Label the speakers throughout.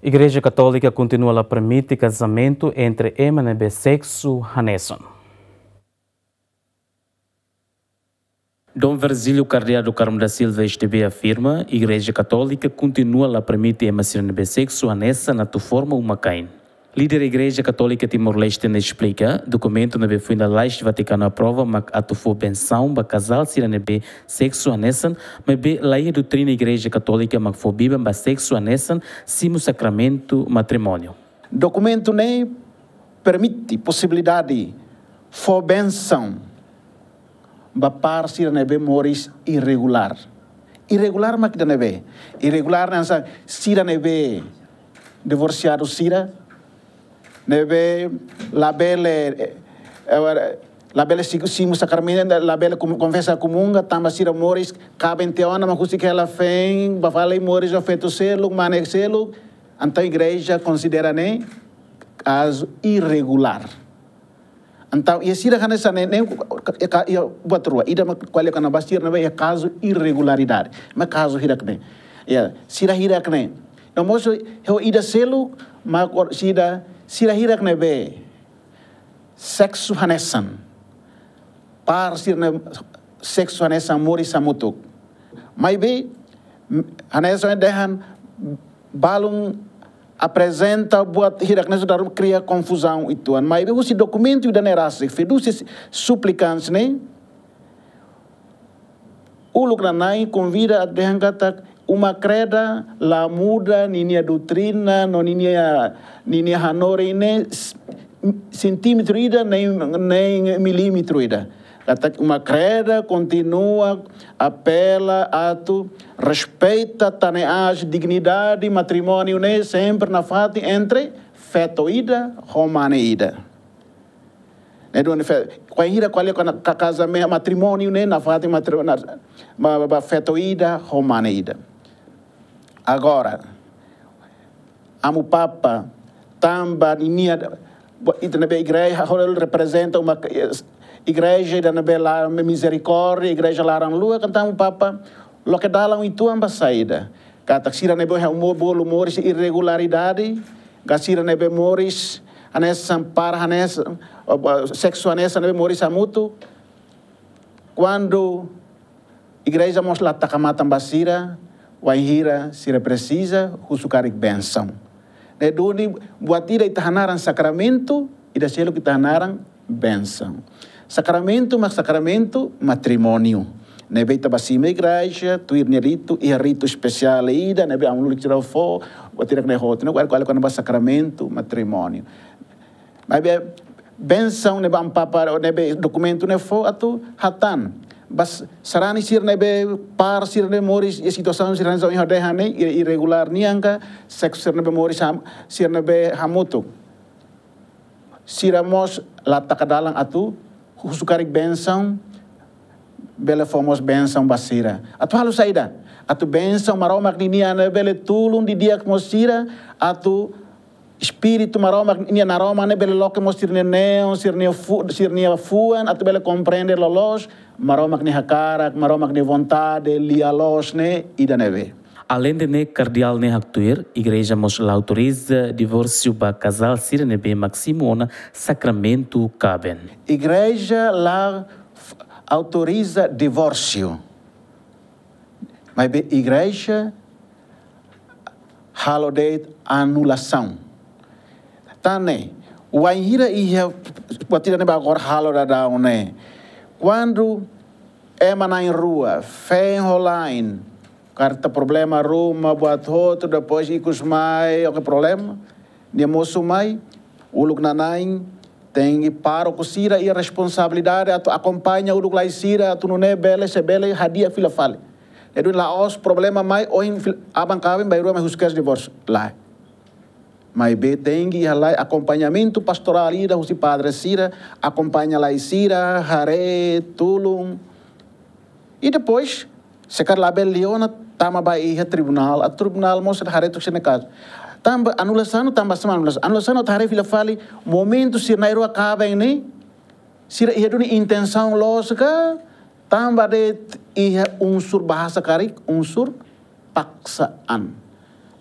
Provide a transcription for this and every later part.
Speaker 1: Igreja Católica continua a permitir casamento entre MNB Sexo Hanesson. Dom Versílio Cardeado Carmo da Silva STB afirma Igreja Católica continua a permitir a MNB Sexo Hanessa na tua forma uma caine. Líder da Igreja Católica Timor-Leste explica, documento não na lei leste Vaticano aprova, mas atufou benção, ba casal sirane be sexo anessan, mas be laia doutrina Igreja Católica, mas for biba, ba sexo anessan, simo sacramento matrimônio. Documento nem permite
Speaker 2: possibilidade for benção, ba par sirane be moris irregular. Irregular mas que irregular é? sirane be divorciado sira, nebe labele eh, labele simu sacramento labele confessa comunga tamba sira mores cabente ona ma cusi que ela fem bafale mores ofeto selo mane selo então igreja considera nem caso irregular então e sira hanesa nem nem batrua ida ma qual kana basir na é caso irregularidade mas caso hirak nem e sira hirak nem não moço eu ida selo ma sida sila hirak na be seksu hanesan par sirna seksu hanesan mori samutuk mai be hanesan dehan balung apresenta buat hirak nesu darum cria confusão ituan mai be usi documento da nerasi fedusi suplicans ne uluk nanai convida a dehan katak uma creda la muda ninia doutrina no ninia ninia hanore ne centímetro ida nem nem milímetro ida uma creda continua apela ato respeita taneage dignidade matrimônio ne sempre na fati entre fetoida ida. né do com ira qual é casamento matrimônio né na fati matrimônio fetoida ida agora. Amo Papa, Tamba, Nimia, a igreja, agora ele representa uma igreja da Bela Misericórdia, igreja lá na Lua, cantamos Papa, lo que dá lá em tua saída. Kata sira nebe é um bolo mores irregularidade, gasira nebe é mores, anes sampar, anes sexo anes nebe mores muito Quando igreja mos lá takamatan basira, wahira sira precisa husukarik benção. Né, ne duni buat ida itahanaran sacramento ida selo itahanaran benção. Sacramento mas sacramento matrimônio. Né, né, ne beita basima igreja, tu ne rito e rito especial ida ne be amulu tirar fo, batira ne hot ne qual qual ba sacramento matrimônio. Mas be benção ne ba papa ne be documento ne fo atu hatan. bas sarani sirne be par sirne moris ye situasaun sirne zau ihade hane ir irregular nianga sirne be moris ham sirne be hamutu siramos lata kadalang atu husukarik bensang bele famos bensang basira atu halu saida atu bensang maromak di ane bele tulung di diak atu espiritu maroma nia naroma ne né, bele loke mo sirne neo sirne fu sirne fuan at bele compreender lo los maroma ne hakara maroma ne vontade lia los ne ida neve
Speaker 1: Além de ne cardeal ne actuir, igreja mos autoriza divórcio ba casal sirne be maximona sacramento caben.
Speaker 2: Igreja la autoriza divórcio. Mas a igreja halodet anulação. Tane, o ainda ia batir neba agora halo da daune. Quando é mana em rua, fé em online, carta problema ruma, buat outro, depois icos mai, o que problema? moço mai, o lugnanain, tem paro sira e responsabilidade, acompanha o sira, tu não é bela, se bela, radia fila fale. Edu laos problema mai, ou abancava em Bairro, mas os que divórcio lá. Maibé tem acompanhamento pastoral ira, os padres ira, acompanha lá ira, haré, tulum. E depois, se lá beliona, tama baia tribunal, a tribunal mostra haré tu caso. Tamba anulação, tamba semana anulação. Anulação haré fila fale, momento se nairo acaba se nem, se ia intenção lógica, tamba de ia unsur bahasa karik, unsur paksaan.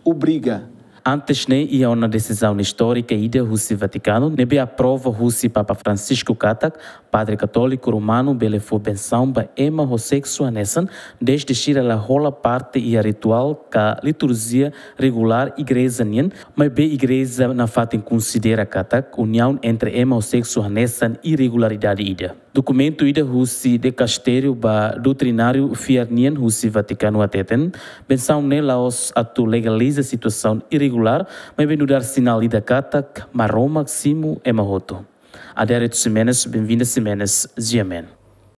Speaker 1: Obriga Antes nem ia uma decisão histórica ida Rússia Vaticano, nebe prova Rússia Papa Francisco Katak, padre católico romano, bele foi benção ba ema homossexual nessan, desde shira la rola parte ia ritual ka liturgia regular igreja nien, mas be igreja na fatin considera Katak união entre ema homossexual nessan irregularidade ida. Documento ida Rússia de Castério ba doutrinário fiar nien Rússia Vaticano ateten, benção ne os atu legaliza situação irregular regular, mas vem do Arsenal da Katak, Maroma, Simo e Mahoto. Adere Tsimenes, bem-vinda Tsimenes, Ziamen.